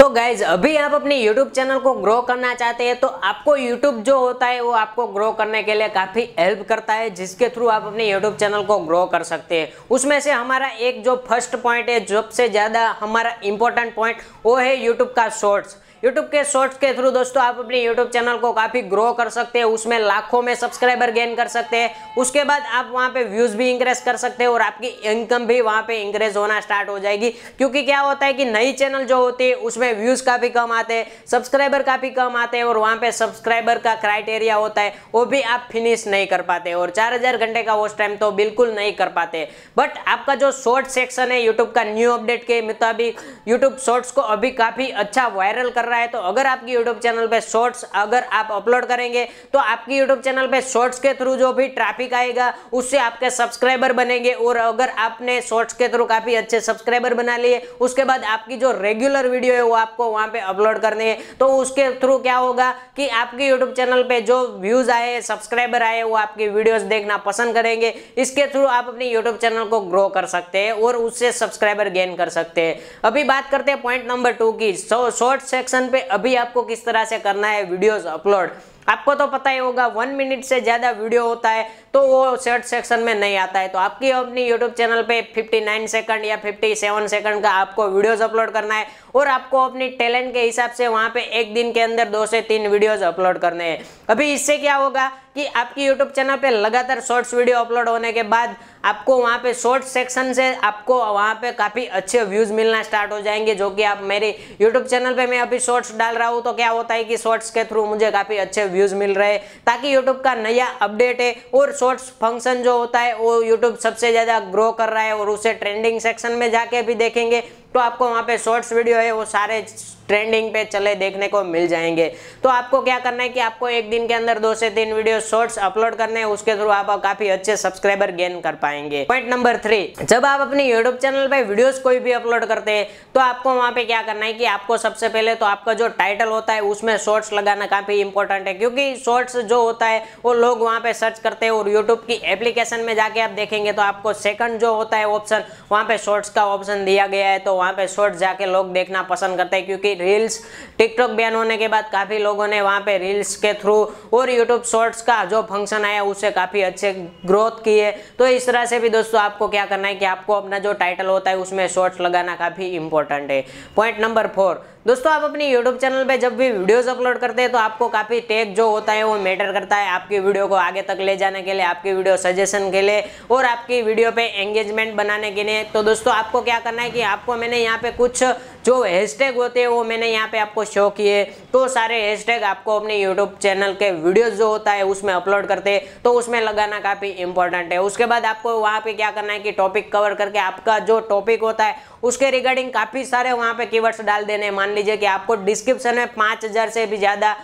तो गाइज अभी आप अपने YouTube चैनल को ग्रो करना चाहते हैं तो आपको YouTube जो होता है वो आपको ग्रो करने के लिए काफ़ी हेल्प करता है जिसके थ्रू आप अपने YouTube चैनल को ग्रो कर सकते हैं उसमें से हमारा एक जो फर्स्ट पॉइंट है सबसे ज़्यादा हमारा इंपॉर्टेंट पॉइंट वो है YouTube का शॉर्ट्स यूट्यूब के शॉर्ट्स के थ्रू दोस्तों आप अपने यूट्यूब चैनल को काफ़ी ग्रो कर सकते हैं उसमें लाखों में सब्सक्राइबर गेन कर सकते हैं उसके बाद आप वहाँ पे व्यूज़ भी इंक्रेज कर सकते हैं और आपकी इनकम भी वहाँ पे इंक्रेज होना स्टार्ट हो जाएगी क्योंकि क्या होता है कि नई चैनल जो होती है उसमें व्यूज़ काफ़ी कम आते हैं सब्सक्राइबर काफ़ी कम आते हैं और वहाँ पर सब्सक्राइबर का क्राइटेरिया होता है वो भी आप फिनिश नहीं कर पाते और चार घंटे का उस टाइम तो बिल्कुल नहीं कर पाते बट आपका जो शॉर्ट सेक्शन है यूट्यूब का न्यू अपडेट के मुताबिक यूट्यूब शॉर्ट्स को अभी काफ़ी अच्छा वायरल कर रहा है तो अगर आपकी यूट्यूब चैनल पे शॉर्ट्स अगर आप अपलोड करेंगे तो आपकी यूट्यूब चैनल पे शॉर्ट्स के थ्रू जो भी ट्रैफिक आएगा उससे आपके सब्सक्राइबर बनेंगे और अगर आपने शॉर्ट्स के थ्रू काफी अच्छे सब्सक्राइबर बना लिए उसके बाद आपकी जो रेगुलर वीडियो है वो आपको वहां पर अपलोड करनी है तो उसके थ्रू क्या होगा कि आपके यूट्यूब चैनल पर जो व्यूज आए सब्सक्राइबर आए वो आपकी वीडियोस देखना पसंद करेंगे इसके थ्रू आप अपने यूट्यूब चैनल को ग्रो कर सकते हैं और उससे सब्सक्राइबर गेन कर सकते हैं अभी बात करते हैं पॉइंट नंबर टू की शॉर्ट सेक्शन ऑप्शन पे अभी आपको किस तरह से करना है वीडियोस अपलोड आपको तो पता ही होगा वन मिनट से ज़्यादा वीडियो होता है तो वो शर्ट सेक्शन में नहीं आता है तो आपकी अपनी यूट्यूब चैनल पे 59 सेकंड या 57 सेकंड का आपको वीडियोस अपलोड करना है और आपको अपनी टैलेंट के हिसाब से वहां पे एक दिन के अंदर दो से तीन वीडियोस अपलोड करने हैं अभी इससे क्या होगा कि आपकी यूट्यूब चैनल पे लगातार शॉर्ट्स वीडियो अपलोड होने के बाद आपको वहाँ पे शॉर्ट सेक्शन से आपको वहाँ पे काफ़ी अच्छे व्यूज़ मिलना स्टार्ट हो जाएंगे जो कि आप मेरे यूट्यूब चैनल पे मैं अभी शॉर्ट्स डाल रहा हूँ तो क्या होता है कि शॉर्ट्स के थ्रू मुझे काफ़ी अच्छे व्यूज़ मिल रहे ताकि यूट्यूब का नया अपडेट है और शॉर्ट्स फंक्शन जो होता है वो यूट्यूब सबसे ज़्यादा ग्रो कर रहा है और उसे ट्रेंडिंग सेक्शन में जाके भी देखेंगे तो आपको वहाँ पे शॉर्ट्स वीडियो है वो सारे ट्रेंडिंग पे चले देखने को मिल जाएंगे तो आपको क्या करना है कि आपको एक दिन के अंदर दो से तीन वीडियो शॉर्ट्स अपलोड करने हैं उसके थ्रू आप काफी अच्छे सब्सक्राइबर गेन कर पाएंगे पॉइंट नंबर थ्री जब आप अपने यूट्यूब चैनल पे वीडियोस कोई भी अपलोड करते हैं तो आपको वहाँ पे क्या करना है कि आपको सबसे पहले तो आपका जो टाइटल होता है उसमें शॉर्ट्स लगाना काफी इंपॉर्टेंट है क्योंकि शॉर्ट्स जो होता है वो लोग वहाँ पे सर्च करते हैं और यूट्यूब की एप्लीकेशन में जाके आप देखेंगे तो आपको सेकंड जो होता है ऑप्शन वहाँ पे शॉर्ट्स का ऑप्शन दिया गया है तो वहाँ पे शॉर्ट जाके लोग देखना पसंद करते हैं क्योंकि रील्स टिकटॉक बैन होने के बाद काफ़ी लोगों ने वहाँ पे रील्स के थ्रू और यूट्यूब शॉर्ट्स का जो फंक्शन आया उससे काफ़ी अच्छे ग्रोथ की है तो इस तरह से भी दोस्तों आपको क्या करना है कि आपको अपना जो टाइटल होता है उसमें शॉर्ट्स लगाना काफ़ी इंपॉर्टेंट है पॉइंट नंबर फोर दोस्तों आप अपनी यूट्यूब चैनल पे जब भी वीडियोस अपलोड करते हैं तो आपको काफ़ी टैग जो होता है वो मैटर करता है आपकी वीडियो को आगे तक ले जाने के लिए आपकी वीडियो सजेशन के लिए और आपकी वीडियो पे एंगेजमेंट बनाने के लिए तो दोस्तों आपको क्या करना है कि आपको मैंने मैंने यहाँ पे कुछ जो हैशटैग होते हैं वो मैंने यहाँ पे आपको शो किए तो सारे हैशटैग आपको अपने यूट्यूब चैनल के वीडियोस जो होता है उसमें अपलोड करते हैं तो उसमें लगाना काफ़ी इंपॉर्टेंट है उसके बाद आपको वहाँ पे क्या करना है कि टॉपिक कवर करके आपका जो टॉपिक होता है उसके रिगार्डिंग काफ़ी सारे वहाँ पे कीवर्ड्स डाल देने मान लीजिए कि आपको डिस्क्रिप्शन में पाँच से भी ज़्यादा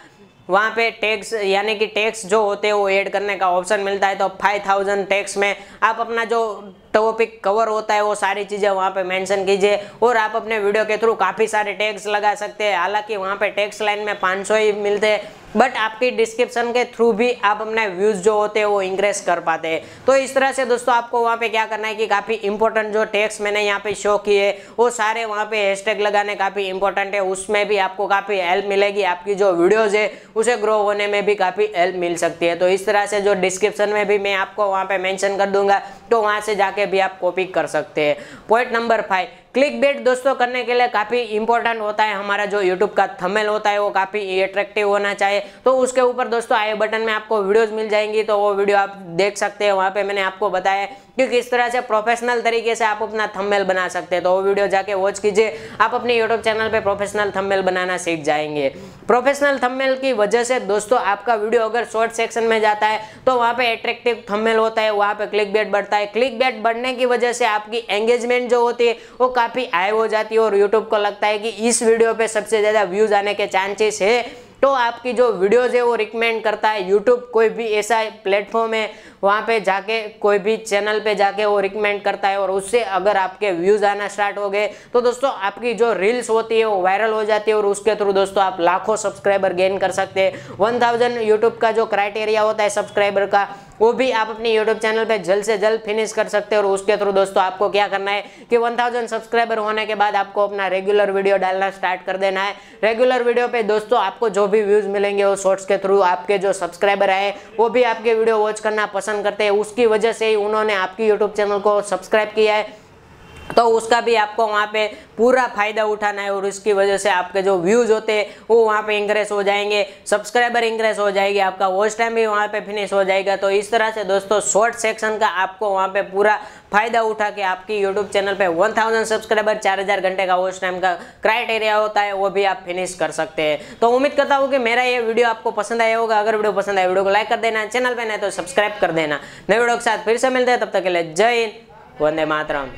वहाँ पे टैक्स यानी कि टैक्स जो होते हैं वो ऐड करने का ऑप्शन मिलता है तो फाइव थाउजेंड टैक्स में आप अपना जो टॉपिक कवर होता है वो सारी चीज़ें वहाँ पे मेंशन कीजिए और आप अपने वीडियो के थ्रू काफ़ी सारे टैक्स लगा सकते हैं हालांकि वहाँ पे टैक्स लाइन में 500 ही मिलते हैं बट आपकी डिस्क्रिप्शन के थ्रू भी आप अपने व्यूज जो होते हैं वो इंक्रेस कर पाते हैं तो इस तरह से दोस्तों आपको वहाँ पे क्या करना है कि काफ़ी इंपॉर्टेंट जो टेक्स मैंने यहाँ पे शो किए वो सारे वहाँ पे हैशटैग लगाने काफ़ी इंपॉर्टेंट है उसमें भी आपको काफ़ी हेल्प मिलेगी आपकी जो वीडियोज है उसे ग्रो होने में भी काफ़ी हेल्प मिल सकती है तो इस तरह से जो डिस्क्रिप्शन में भी मैं आपको वहाँ पे मैंशन कर दूंगा तो वहाँ से जाके भी आप कॉपी कर सकते हैं point number five click bait दोस्तों करने के लिए काफ़ी इंपॉर्टेंट होता है हमारा जो यूट्यूब का थमेल होता है वो काफ़ी अट्रैक्टिव होना चाहिए तो उसके ऊपर दोस्तों आई बटन में आपको वीडियोज़ मिल जाएंगी तो वो वीडियो आप देख सकते हैं वहाँ पर मैंने आपको बताया क्योंकि इस तरह से प्रोफेशनल तरीके से आप अपना थंबनेल बना सकते हैं तो वो वीडियो जाके वॉच कीजिए आप अपने यूट्यूब चैनल पे प्रोफेशनल थंबनेल बनाना सीख जाएंगे प्रोफेशनल थंबनेल की वजह से दोस्तों आपका वीडियो अगर शॉर्ट सेक्शन में जाता है तो वहाँ पे अट्रैक्टिव थंबनेल होता है वहाँ पे क्लिक बेट बढ़ता है क्लिक बेट बढ़ने की वजह से आपकी एंगेजमेंट जो होती है वो काफ़ी हाई हो जाती है और यूट्यूब को लगता है कि इस वीडियो पर सबसे ज़्यादा व्यूज़ आने के चांसेस है तो आपकी जो वीडियोज़ है वो रिकमेंड करता है यूट्यूब कोई भी ऐसा प्लेटफॉर्म है वहाँ पे जाके कोई भी चैनल पे जाके वो रिकमेंड करता है और उससे अगर आपके व्यूज़ आना स्टार्ट हो गए तो दोस्तों आपकी जो रील्स होती है वो वायरल हो जाती है और उसके थ्रू दोस्तों आप लाखों सब्सक्राइबर गेन कर सकते हैं वन यूट्यूब का जो क्राइटेरिया होता है सब्सक्राइबर का वो भी आप अपने यूट्यूब चैनल पर जल्द से जल्द फिनिश कर सकते हो और उसके थ्रू दोस्तों आपको क्या करना है कि 1000 सब्सक्राइबर होने के बाद आपको अपना रेगुलर वीडियो डालना स्टार्ट कर देना है रेगुलर वीडियो पे दोस्तों आपको जो भी व्यूज़ मिलेंगे वो शॉर्ट्स के थ्रू आपके जो सब्सक्राइबर आए वो भी आपके वीडियो वॉच करना पसंद करते हैं उसकी वजह से ही उन्होंने आपकी यूट्यूब चैनल को सब्सक्राइब किया है तो उसका भी आपको वहाँ पे पूरा फ़ायदा उठाना है और इसकी वजह से आपके जो व्यूज़ होते हैं वो वहाँ पे इंक्रेस हो जाएंगे सब्सक्राइबर इंक्रेस हो जाएगी आपका वॉच टाइम भी वहाँ पे फिनिश हो जाएगा तो इस तरह से दोस्तों शॉर्ट सेक्शन का आपको वहाँ पे पूरा फ़ायदा उठा के आपकी यूट्यूब चैनल पे 1000 सब्सक्राइबर 4000 घंटे का वॉच टाइम का क्राइटेरिया होता है वो भी आप फिनिश कर सकते हैं तो उम्मीद करता हूँ कि मेरा ये वीडियो आपको पसंद आया होगा अगर वीडियो पसंद आए वीडियो को लाइक कर देना चैनल पर नहीं तो सब्सक्राइब कर देना नए वीडियो के साथ फिर से मिलते हैं तब तक के लिए जय हिंद वंदे मातरम